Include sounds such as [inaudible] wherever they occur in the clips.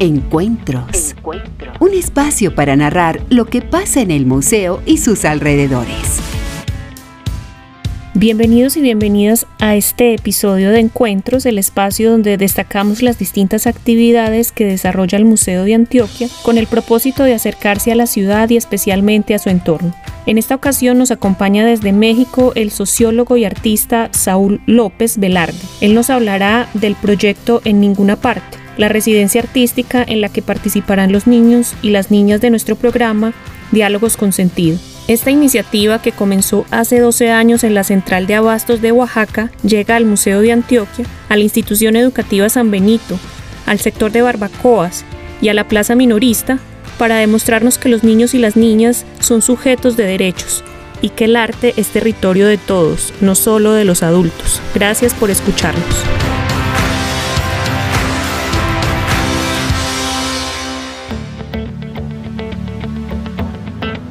Encuentros. Un espacio para narrar lo que pasa en el museo y sus alrededores. Bienvenidos y bienvenidas a este episodio de Encuentros, el espacio donde destacamos las distintas actividades que desarrolla el Museo de Antioquia con el propósito de acercarse a la ciudad y especialmente a su entorno. En esta ocasión nos acompaña desde México el sociólogo y artista Saúl López Velarde. Él nos hablará del proyecto En Ninguna Parte la residencia artística en la que participarán los niños y las niñas de nuestro programa Diálogos con Sentido. Esta iniciativa, que comenzó hace 12 años en la Central de Abastos de Oaxaca, llega al Museo de Antioquia, a la Institución Educativa San Benito, al sector de Barbacoas y a la Plaza Minorista para demostrarnos que los niños y las niñas son sujetos de derechos y que el arte es territorio de todos, no solo de los adultos. Gracias por escucharnos.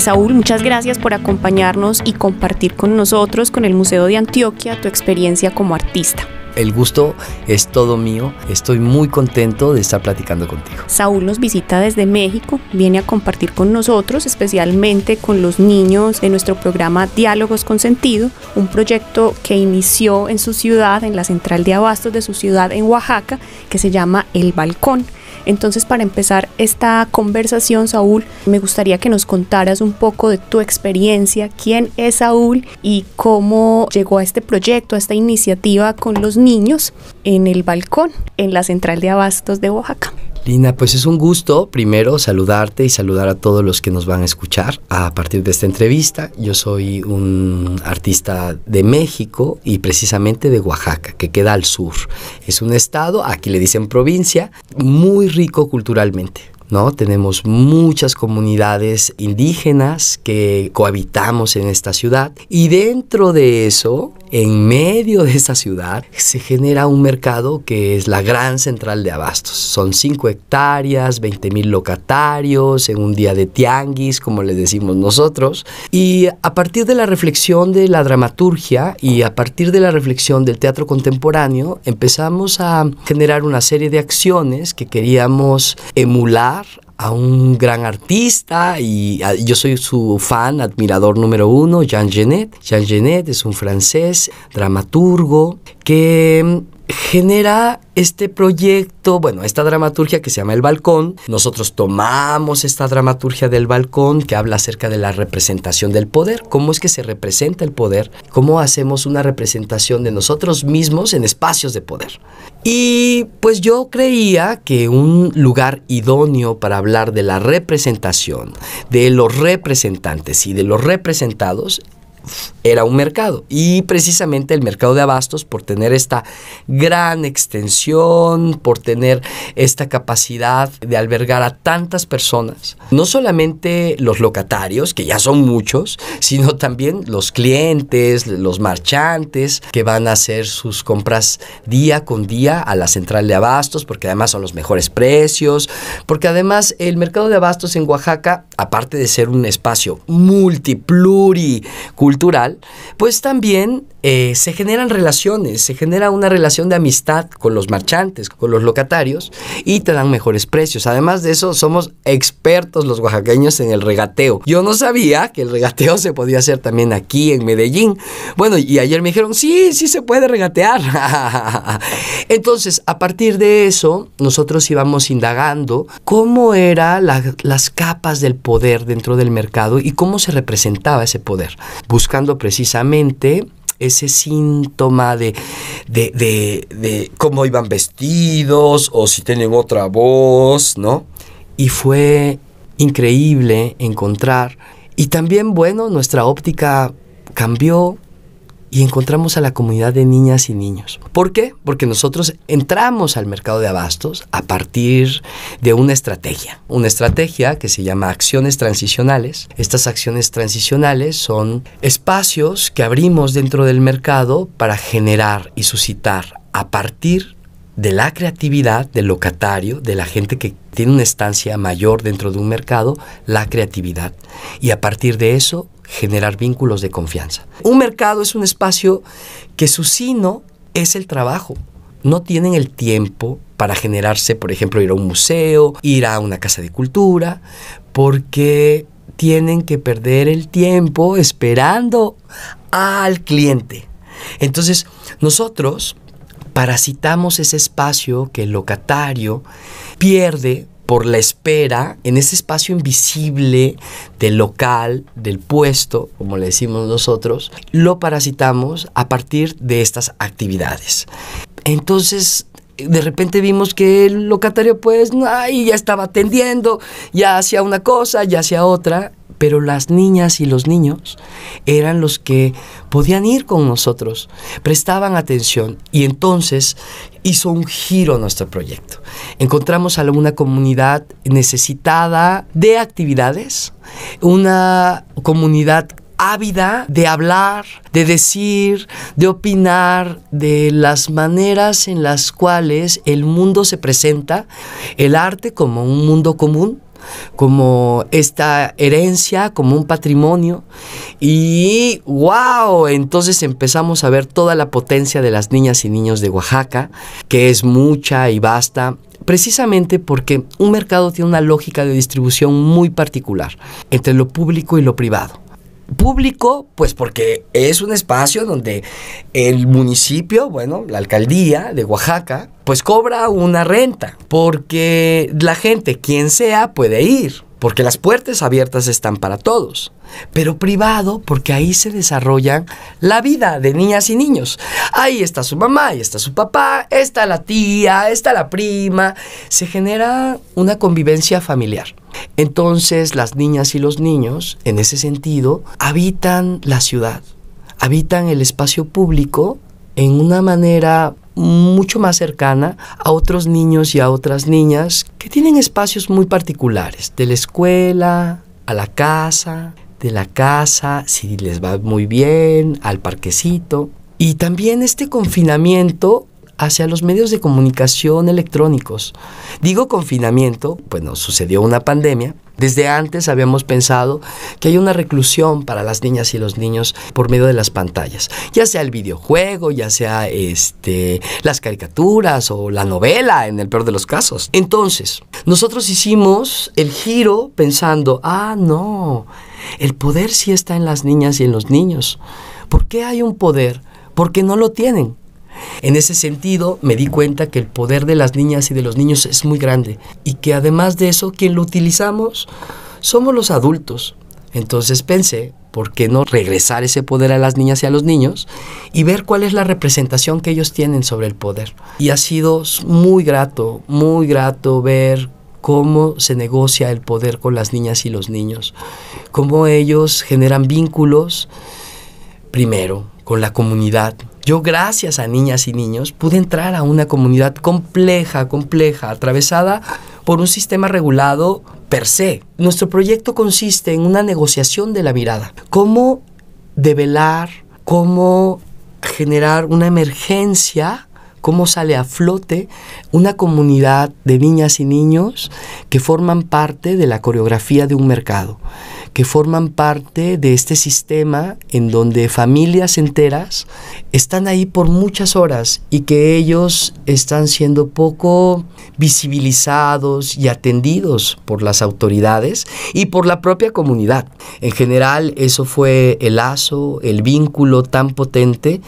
Saúl, muchas gracias por acompañarnos y compartir con nosotros, con el Museo de Antioquia, tu experiencia como artista. El gusto es todo mío. Estoy muy contento de estar platicando contigo. Saúl nos visita desde México, viene a compartir con nosotros, especialmente con los niños de nuestro programa Diálogos con Sentido, un proyecto que inició en su ciudad, en la central de abastos de su ciudad en Oaxaca, que se llama El Balcón entonces, para empezar esta conversación, Saúl, me gustaría que nos contaras un poco de tu experiencia, quién es Saúl y cómo llegó a este proyecto, a esta iniciativa con los niños en el balcón, en la central de abastos de Oaxaca. Lina, pues es un gusto primero saludarte y saludar a todos los que nos van a escuchar a partir de esta entrevista. Yo soy un artista de México y precisamente de Oaxaca, que queda al sur. Es un estado, aquí le dicen provincia, muy rico culturalmente. ¿No? Tenemos muchas comunidades indígenas que cohabitamos en esta ciudad y dentro de eso en medio de esta ciudad se genera un mercado que es la gran central de abastos. Son 5 hectáreas, 20 mil locatarios, en un día de tianguis, como les decimos nosotros. Y a partir de la reflexión de la dramaturgia y a partir de la reflexión del teatro contemporáneo, empezamos a generar una serie de acciones que queríamos emular a un gran artista y yo soy su fan, admirador número uno, Jean Genet. Jean Genet es un francés, dramaturgo, que mm, genera este proyecto, bueno, esta dramaturgia que se llama El Balcón. Nosotros tomamos esta dramaturgia del balcón que habla acerca de la representación del poder, cómo es que se representa el poder, cómo hacemos una representación de nosotros mismos en espacios de poder. Y pues yo creía que un lugar idóneo para hablar de la representación, de los representantes y de los representados era un mercado. Y precisamente el mercado de abastos, por tener esta gran extensión, por tener esta capacidad de albergar a tantas personas, no solamente los locatarios, que ya son muchos, sino también los clientes, los marchantes, que van a hacer sus compras día con día a la central de abastos, porque además son los mejores precios, porque además el mercado de abastos en Oaxaca, aparte de ser un espacio multipluricultural, cultural, pues también eh, se generan relaciones, se genera una relación de amistad con los marchantes, con los locatarios y te dan mejores precios. Además de eso, somos expertos los oaxaqueños en el regateo. Yo no sabía que el regateo se podía hacer también aquí en Medellín. Bueno, y ayer me dijeron, sí, sí se puede regatear. [laughs] Entonces, a partir de eso, nosotros íbamos indagando cómo eran las capas del poder dentro del mercado y cómo se representaba ese poder, buscando precisamente ese síntoma de, cómo iban vestidos o si tienen otra voz, ¿no? Y fue increíble encontrar. Y también, bueno, nuestra óptica cambió, y encontramos a la comunidad de niñas y niños. ¿Por qué? Porque nosotros entramos al mercado de abastos a partir de una estrategia, una estrategia que se llama acciones transicionales. Estas acciones transicionales son espacios que abrimos dentro del mercado para generar y suscitar a partir de la creatividad del locatario, de la gente que tiene una estancia mayor dentro de un mercado, la creatividad. Y a partir de eso, generar vínculos de confianza. Un mercado es un espacio que su sino es el trabajo. No tienen el tiempo para generarse, por ejemplo, ir a un museo, ir a una casa de cultura, porque tienen que perder el tiempo esperando al cliente. Entonces, nosotros parasitamos ese espacio que el locatario pierde por la espera en ese espacio invisible del local, del puesto, como le decimos nosotros, lo parasitamos a partir de estas actividades. Entonces, de repente vimos que el locatario pues, ay, ya estaba atendiendo, ya hacía una cosa, ya hacía otra, pero las niñas y los niños eran los que podían ir con nosotros, prestaban atención y entonces hizo un giro nuestro proyecto. Encontramos a una comunidad necesitada de actividades, una comunidad ávida de hablar, de decir, de opinar, de las maneras en las cuales el mundo se presenta, el arte como un mundo común, como esta herencia, como un patrimonio. Y wow, entonces empezamos a ver toda la potencia de las niñas y niños de Oaxaca, que es mucha y vasta precisamente porque un mercado tiene una lógica de distribución muy particular entre lo público y lo privado. Público, pues porque es un espacio donde el municipio, bueno, la alcaldía de Oaxaca, pues cobra una renta, porque la gente, quien sea, puede ir porque las puertas abiertas están para todos, pero privado porque ahí se desarrolla la vida de niñas y niños. Ahí está su mamá, ahí está su papá, está la tía, está la prima, se genera una convivencia familiar. Entonces las niñas y los niños, en ese sentido, habitan la ciudad, habitan el espacio público en una manera mucho más cercana a otros niños y a otras niñas que tienen espacios muy particulares, de la escuela a la casa, de la casa, si les va muy bien, al parquecito. Y también este confinamiento hacia los medios de comunicación electrónicos. Digo confinamiento, bueno, pues sucedió una pandemia, desde antes habíamos pensado que hay una reclusión para las niñas y los niños por medio de las pantallas, ya sea el videojuego, ya sea este, las caricaturas o la novela, en el peor de los casos. Entonces, nosotros hicimos el giro pensando, ah, no, el poder sí está en las niñas y en los niños. ¿Por qué hay un poder? Porque no lo tienen. En ese sentido, me di cuenta que el poder de las niñas y de los niños es muy grande y que además de eso, quien lo utilizamos somos los adultos. Entonces pensé, ¿por qué no regresar ese poder a las niñas y a los niños y ver cuál es la representación que ellos tienen sobre el poder? Y ha sido muy grato, muy grato ver cómo se negocia el poder con las niñas y los niños, cómo ellos generan vínculos, primero, con la comunidad, yo gracias a niñas y niños pude entrar a una comunidad compleja, compleja, atravesada por un sistema regulado per se. Nuestro proyecto consiste en una negociación de la mirada. ¿Cómo develar, cómo generar una emergencia cómo sale a flote una comunidad de niñas y niños que forman parte de la coreografía de un mercado, que forman parte de este sistema en donde familias enteras están ahí por muchas horas y que ellos están siendo poco visibilizados y atendidos por las autoridades y por la propia comunidad. En general, eso fue el lazo, el vínculo tan potente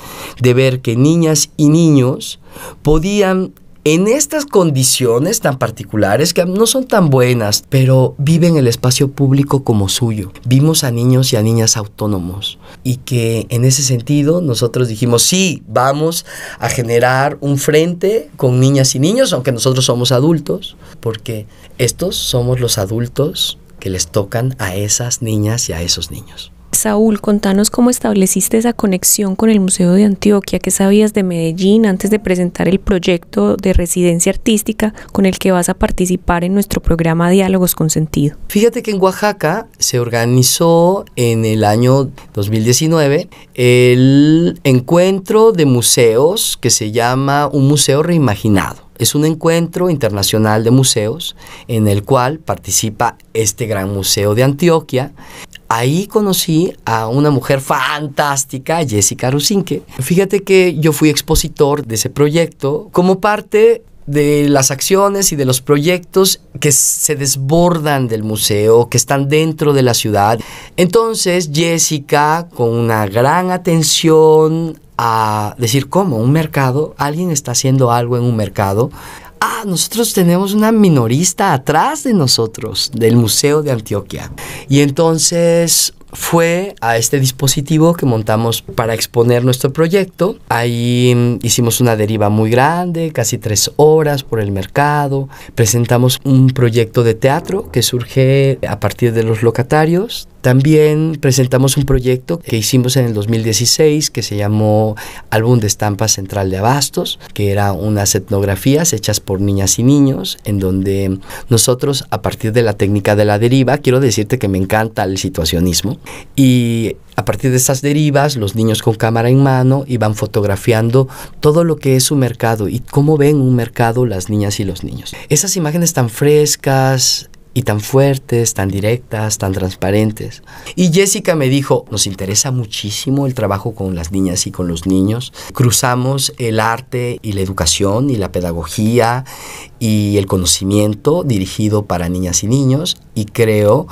de ver que niñas y niños podían en estas condiciones tan particulares que no son tan buenas, pero viven el espacio público como suyo. Vimos a niños y a niñas autónomos y que en ese sentido nosotros dijimos, sí, vamos a generar un frente con niñas y niños, aunque nosotros somos adultos, porque estos somos los adultos que les tocan a esas niñas y a esos niños. Saúl, contanos cómo estableciste esa conexión con el Museo de Antioquia, qué sabías de Medellín antes de presentar el proyecto de residencia artística con el que vas a participar en nuestro programa Diálogos con Sentido. Fíjate que en Oaxaca se organizó en el año 2019 el encuentro de museos que se llama Un Museo Reimaginado. Es un encuentro internacional de museos en el cual participa este gran museo de Antioquia. Ahí conocí a una mujer fantástica, Jessica Rusinque. Fíjate que yo fui expositor de ese proyecto como parte de las acciones y de los proyectos que se desbordan del museo, que están dentro de la ciudad. Entonces Jessica, con una gran atención a decir cómo un mercado, alguien está haciendo algo en un mercado, Ah, nosotros tenemos una minorista atrás de nosotros, del Museo de Antioquia. Y entonces fue a este dispositivo que montamos para exponer nuestro proyecto. Ahí mm, hicimos una deriva muy grande, casi tres horas por el mercado. Presentamos un proyecto de teatro que surge a partir de los locatarios también presentamos un proyecto que hicimos en el 2016 que se llamó Álbum de Estampa Central de Abastos, que era unas etnografías hechas por niñas y niños, en donde nosotros, a partir de la técnica de la deriva, quiero decirte que me encanta el situacionismo, y a partir de esas derivas, los niños con cámara en mano iban fotografiando todo lo que es un mercado y cómo ven un mercado las niñas y los niños. Esas imágenes tan frescas, y tan fuertes, tan directas, tan transparentes. Y Jessica me dijo, nos interesa muchísimo el trabajo con las niñas y con los niños. Cruzamos el arte y la educación y la pedagogía y el conocimiento dirigido para niñas y niños y creo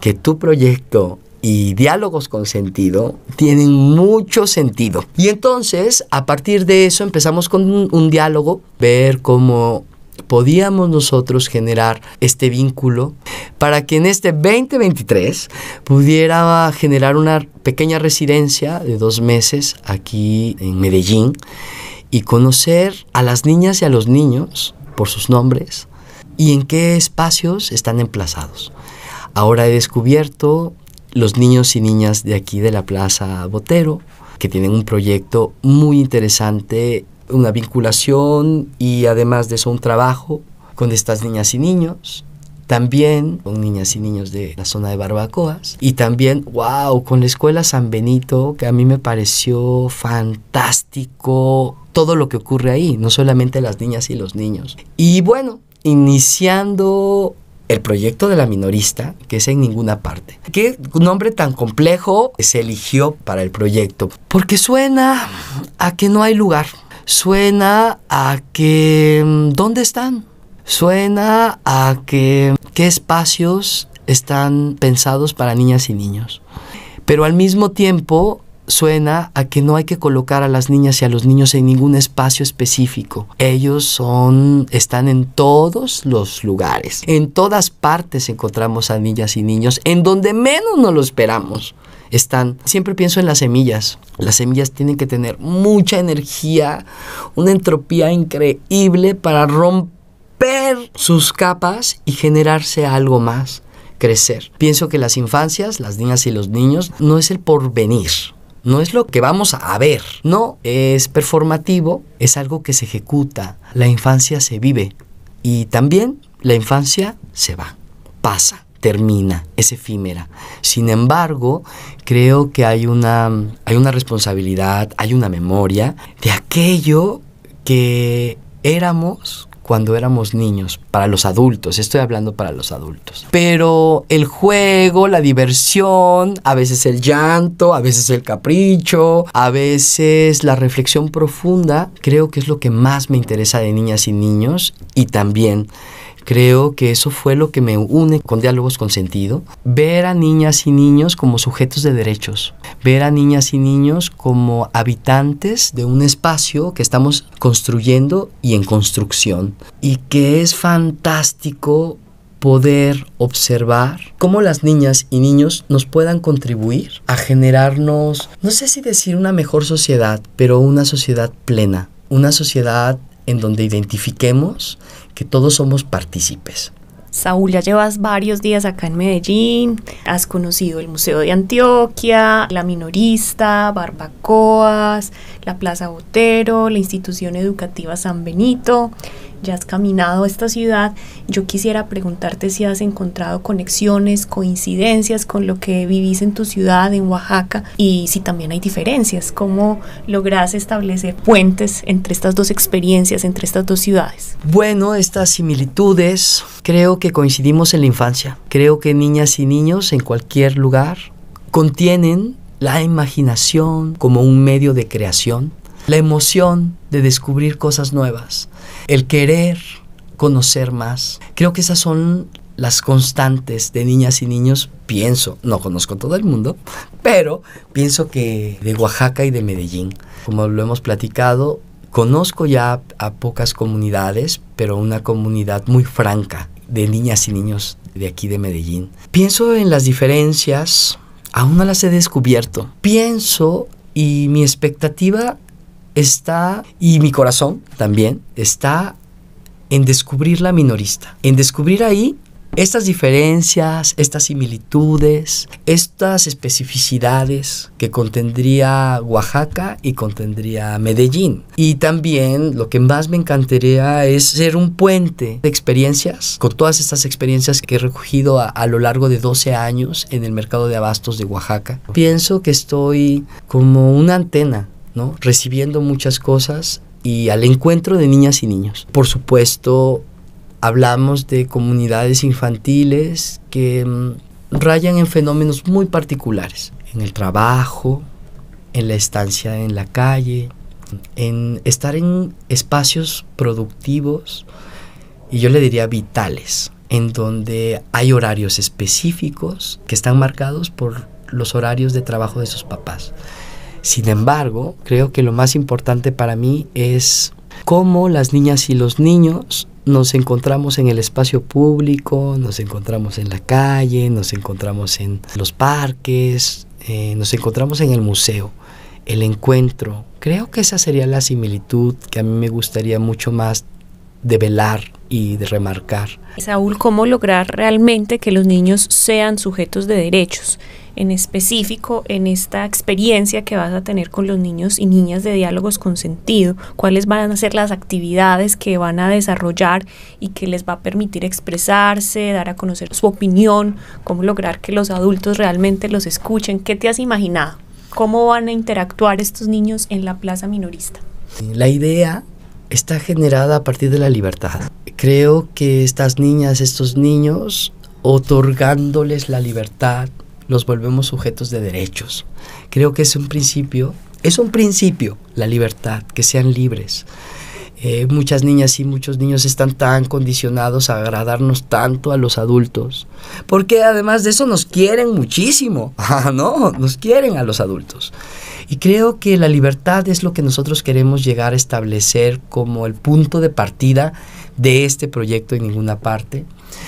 que tu proyecto y diálogos con sentido tienen mucho sentido. Y entonces, a partir de eso, empezamos con un, diálogo, ver cómo podíamos nosotros generar este vínculo para que en este 2023 pudiera generar una pequeña residencia de dos meses aquí en Medellín y conocer a las niñas y a los niños por sus nombres y en qué espacios están emplazados. Ahora he descubierto los niños y niñas de aquí de la Plaza Botero, que tienen un proyecto muy interesante una vinculación y además de eso un trabajo con estas niñas y niños también con niñas y niños de la zona de Barbacoas y también, wow, con la escuela San Benito, que a mí me pareció fantástico todo lo que ocurre ahí, no solamente las niñas y los niños. Y bueno, iniciando el proyecto de la minorista, que es en ninguna parte. ¿Qué nombre tan complejo se eligió para el proyecto? Porque suena a que no hay lugar suena a que mm, dónde están, suena a que qué espacios están pensados para niñas y niños. Pero al mismo tiempo suena a que no hay que colocar a las niñas y a los niños en ningún espacio específico. Ellos son están en todos los lugares. En todas partes encontramos a niñas y niños en donde menos nos lo esperamos están. Siempre pienso en las semillas. Las semillas tienen que tener mucha energía, una entropía increíble para romper sus capas y generarse algo más, crecer. Pienso que las infancias, las niñas y los niños, no es el porvenir. No es lo que vamos a ver, no, es performativo, es algo que se ejecuta. La infancia se vive y también la infancia se va, pasa termina, es efímera. Sin embargo, creo que hay una, hay una responsabilidad, hay una memoria de aquello que éramos cuando éramos niños, para los adultos, estoy hablando para los adultos. Pero el juego, la diversión, a veces el llanto, a veces el capricho, a veces la reflexión profunda, creo que es lo que más me interesa de niñas y niños y también Creo que eso fue lo que me une con diálogos con sentido. Ver a niñas y niños como sujetos de derechos, ver a niñas y niños como habitantes de un espacio que estamos construyendo y en construcción. Y que es fantástico poder observar cómo las niñas y niños nos puedan contribuir a generarnos, no sé si decir una mejor sociedad, pero una sociedad plena, una sociedad en donde identifiquemos que todos somos partícipes. Saúl, ya llevas varios días acá en Medellín, has conocido el Museo de Antioquia, la Minorista, Barbacoas, la Plaza Botero, la institución educativa San Benito, ya has caminado esta ciudad, yo quisiera preguntarte si has encontrado conexiones, coincidencias con lo que vivís en tu ciudad, en Oaxaca, y si también hay diferencias, cómo logras establecer puentes entre estas dos experiencias, entre estas dos ciudades. Bueno, estas similitudes creo que coincidimos en la infancia, creo que niñas y niños en cualquier lugar contienen la imaginación como un medio de creación, la emoción de descubrir cosas nuevas, el querer conocer más. Creo que esas son las constantes de niñas y niños, pienso, no conozco todo el mundo, pero pienso que de Oaxaca y de Medellín, como lo hemos platicado, conozco ya a pocas comunidades, pero una comunidad muy franca de niñas y niños de aquí de Medellín. Pienso en las diferencias aún no las he descubierto. Pienso y mi expectativa está, y mi corazón también, está en descubrir la minorista, en descubrir ahí estas diferencias, estas similitudes, estas especificidades que contendría Oaxaca y contendría Medellín. Y también lo que más me encantaría es ser un puente de experiencias, con todas estas experiencias que he recogido a, lo largo de 12 años en el mercado de abastos de Oaxaca. Pienso que estoy como una antena ¿no? recibiendo muchas cosas y al encuentro de niñas y niños. Por supuesto, hablamos de comunidades infantiles que mm, rayan en fenómenos muy particulares, en el trabajo, en la estancia en la calle, en estar en espacios productivos y yo le diría vitales, en donde hay horarios específicos que están marcados por los horarios de trabajo de sus papás. Sin embargo, creo que lo más importante para mí es cómo las niñas y los niños nos encontramos en el espacio público, nos encontramos en la calle, nos encontramos en los parques, eh, nos encontramos en el museo, el encuentro. Creo que esa sería la similitud que a mí me gustaría mucho más develar y de remarcar. Saúl, ¿cómo lograr realmente que los niños sean sujetos de derechos? en específico en esta experiencia que vas a tener con los niños y niñas de diálogos con sentido, cuáles van a ser las actividades que van a desarrollar y que les va a permitir expresarse, dar a conocer su opinión, cómo lograr que los adultos realmente los escuchen. ¿Qué te has imaginado? ¿Cómo van a interactuar estos niños en la plaza minorista? La idea está generada a partir de la libertad. Creo que estas niñas, estos niños, otorgándoles la libertad nos volvemos sujetos de derechos. Creo que es un principio, es un principio la libertad, que sean libres. Eh, muchas niñas y muchos niños están tan condicionados a agradarnos tanto a los adultos, porque además de eso nos quieren muchísimo, [laughs] ¿no? Nos quieren a los adultos. Y creo que la libertad es lo que nosotros queremos llegar a establecer como el punto de partida de este proyecto en ninguna parte.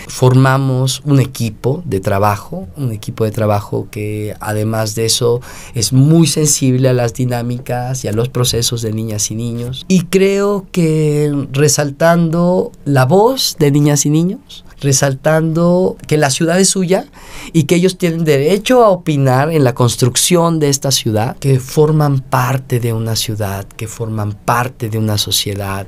Formamos un equipo de trabajo, un equipo de trabajo que además de eso es muy sensible a las dinámicas y a los procesos de niñas y niños. Y creo que resaltando la voz de niñas y niños, resaltando que la ciudad es suya y que ellos tienen derecho a opinar en la construcción de esta ciudad, que forman parte de una ciudad, que forman parte de una sociedad,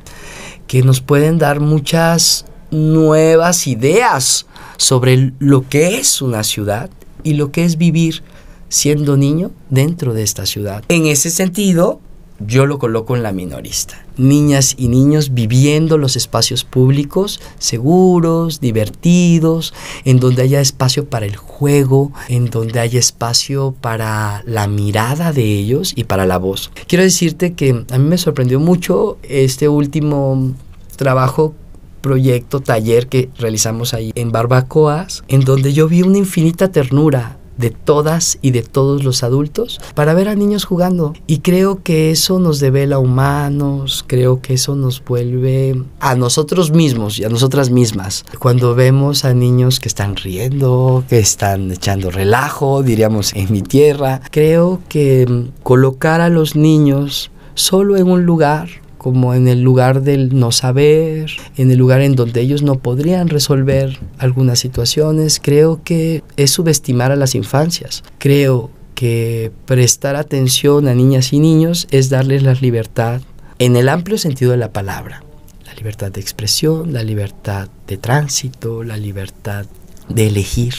que nos pueden dar muchas nuevas ideas sobre lo que es una ciudad y lo que es vivir siendo niño dentro de esta ciudad. En ese sentido, yo lo coloco en la minorista. Niñas y niños viviendo los espacios públicos seguros, divertidos, en donde haya espacio para el juego, en donde haya espacio para la mirada de ellos y para la voz. Quiero decirte que a mí me sorprendió mucho este último trabajo proyecto, taller que realizamos ahí en Barbacoas, en donde yo vi una infinita ternura de todas y de todos los adultos para ver a niños jugando. Y creo que eso nos devela humanos, creo que eso nos vuelve a nosotros mismos y a nosotras mismas. Cuando vemos a niños que están riendo, que están echando relajo, diríamos en mi tierra, creo que colocar a los niños solo en un lugar como en el lugar del no saber, en el lugar en donde ellos no podrían resolver algunas situaciones. Creo que es subestimar a las infancias. Creo que prestar atención a niñas y niños es darles la libertad en el amplio sentido de la palabra. La libertad de expresión, la libertad de tránsito, la libertad de elegir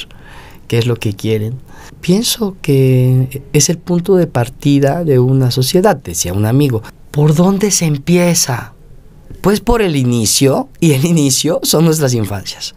qué es lo que quieren. Pienso que es el punto de partida de una sociedad, decía un amigo. ¿Por dónde se empieza? Pues por el inicio, y el inicio son nuestras infancias.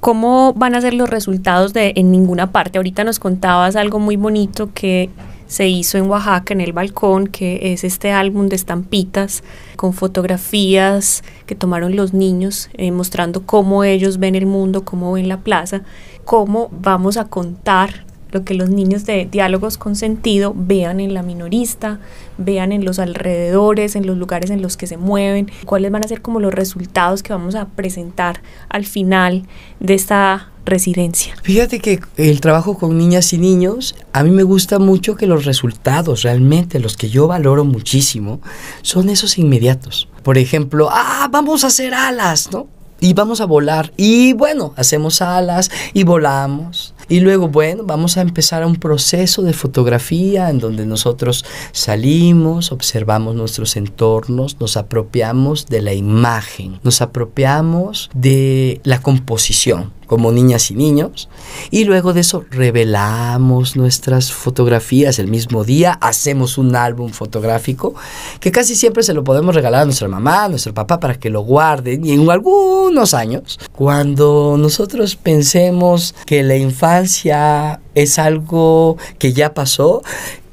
¿Cómo van a ser los resultados de en ninguna parte? Ahorita nos contabas algo muy bonito que se hizo en Oaxaca, en el balcón, que es este álbum de estampitas con fotografías que tomaron los niños, eh, mostrando cómo ellos ven el mundo, cómo ven la plaza, cómo vamos a contar lo que los niños de diálogos con sentido vean en la minorista, vean en los alrededores, en los lugares en los que se mueven, cuáles van a ser como los resultados que vamos a presentar al final de esta residencia. Fíjate que el trabajo con niñas y niños, a mí me gusta mucho que los resultados realmente, los que yo valoro muchísimo, son esos inmediatos. Por ejemplo, ah, vamos a hacer alas, ¿no? Y vamos a volar. Y bueno, hacemos alas y volamos. Y luego, bueno, vamos a empezar un proceso de fotografía en donde nosotros salimos, observamos nuestros entornos, nos apropiamos de la imagen, nos apropiamos de la composición como niñas y niños, y luego de eso revelamos nuestras fotografías el mismo día, hacemos un álbum fotográfico que casi siempre se lo podemos regalar a nuestra mamá, a nuestro papá para que lo guarden y en algunos años, cuando nosotros pensemos que la infancia es algo que ya pasó,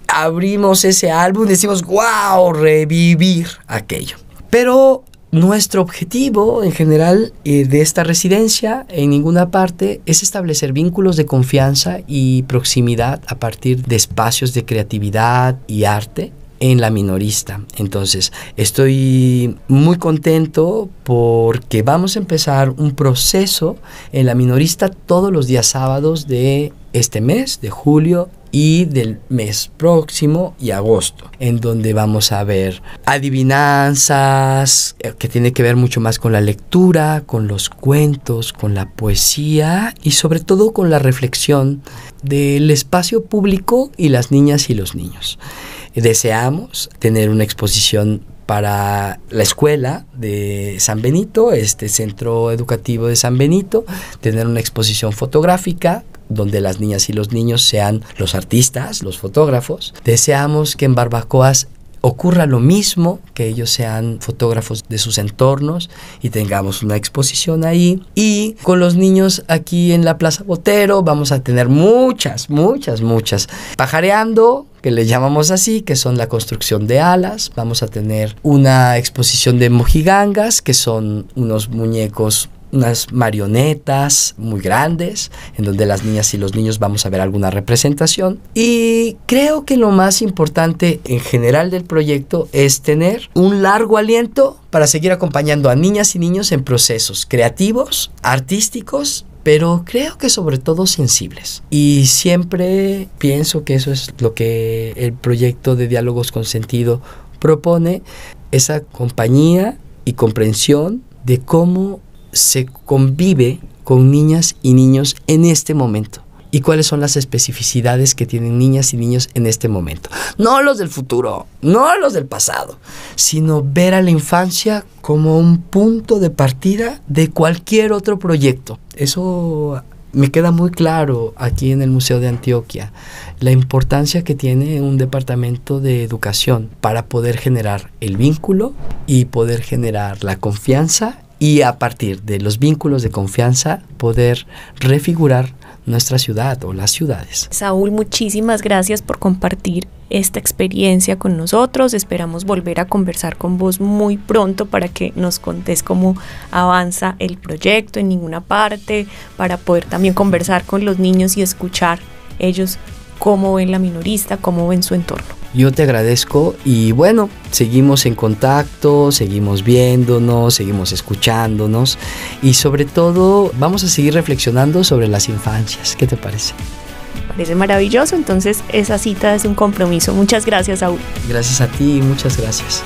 abrimos ese álbum y decimos, wow, revivir aquello. Pero nuestro objetivo en general eh, de esta residencia en ninguna parte es establecer vínculos de confianza y proximidad a partir de espacios de creatividad y arte en la minorista. Entonces, estoy muy contento porque vamos a empezar un proceso en la minorista todos los días sábados de este mes, de julio y del mes próximo y agosto, en donde vamos a ver adivinanzas, eh, que tiene que ver mucho más con la lectura, con los cuentos, con la poesía y sobre todo con la reflexión del espacio público y las niñas y los niños. Deseamos tener una exposición para la escuela de San Benito, este centro educativo de San Benito, tener una exposición fotográfica donde las niñas y los niños sean los artistas, los fotógrafos. Deseamos que en Barbacoas ocurra lo mismo, que ellos sean fotógrafos de sus entornos y tengamos una exposición ahí. Y con los niños aquí en la Plaza Botero vamos a tener muchas, muchas, muchas. Pajareando, que le llamamos así, que son la construcción de alas. Vamos a tener una exposición de mojigangas, que son unos muñecos unas marionetas muy grandes, en donde las niñas y los niños vamos a ver alguna representación. Y creo que lo más importante en general del proyecto es tener un largo aliento para seguir acompañando a niñas y niños en procesos creativos, artísticos pero creo que sobre todo sensibles. Y siempre pienso que eso es lo que el proyecto de Diálogos con Sentido propone, esa compañía y comprensión de cómo se convive con niñas y niños en este momento y cuáles son las especificidades que tienen niñas y niños en este momento. No los del futuro, no los del pasado, sino ver a la infancia como un punto de partida de cualquier otro proyecto. Eso me queda muy claro aquí en el Museo de Antioquia, la importancia que tiene un departamento de educación para poder generar el vínculo y poder generar la confianza y a partir de los vínculos de confianza poder refigurar nuestra ciudad o las ciudades. Saúl, muchísimas gracias por compartir esta experiencia con nosotros. Esperamos volver a conversar con vos muy pronto para que nos contés cómo avanza el proyecto en ninguna parte, para poder también conversar con los niños y escuchar ellos cómo ven la minorista, cómo ven su entorno. Yo te agradezco y bueno, seguimos en contacto, seguimos viéndonos, seguimos escuchándonos y sobre todo vamos a seguir reflexionando sobre las infancias. ¿Qué te parece? Parece maravilloso, entonces esa cita es un compromiso. Muchas gracias, Saúl. Gracias a ti, muchas gracias.